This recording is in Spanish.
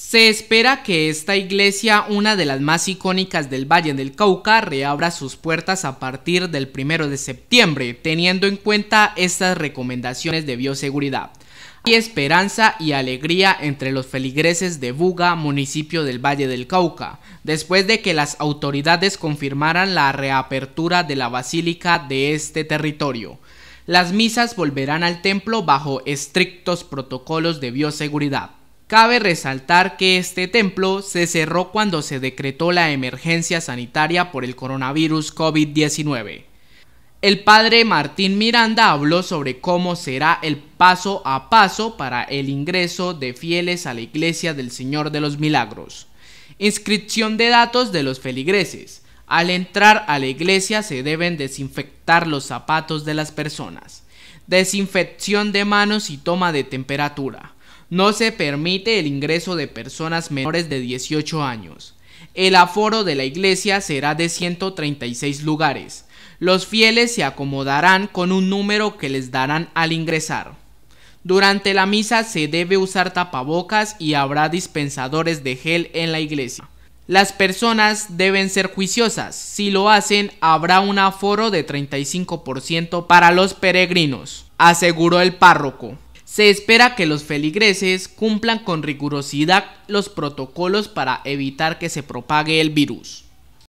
Se espera que esta iglesia, una de las más icónicas del Valle del Cauca, reabra sus puertas a partir del 1 de septiembre, teniendo en cuenta estas recomendaciones de bioseguridad. Hay esperanza y alegría entre los feligreses de Buga, municipio del Valle del Cauca, después de que las autoridades confirmaran la reapertura de la basílica de este territorio. Las misas volverán al templo bajo estrictos protocolos de bioseguridad. Cabe resaltar que este templo se cerró cuando se decretó la emergencia sanitaria por el coronavirus COVID-19. El padre Martín Miranda habló sobre cómo será el paso a paso para el ingreso de fieles a la Iglesia del Señor de los Milagros. Inscripción de datos de los feligreses. Al entrar a la iglesia se deben desinfectar los zapatos de las personas. Desinfección de manos y toma de temperatura. No se permite el ingreso de personas menores de 18 años. El aforo de la iglesia será de 136 lugares. Los fieles se acomodarán con un número que les darán al ingresar. Durante la misa se debe usar tapabocas y habrá dispensadores de gel en la iglesia. Las personas deben ser juiciosas. Si lo hacen, habrá un aforo de 35% para los peregrinos, aseguró el párroco. Se espera que los feligreses cumplan con rigurosidad los protocolos para evitar que se propague el virus.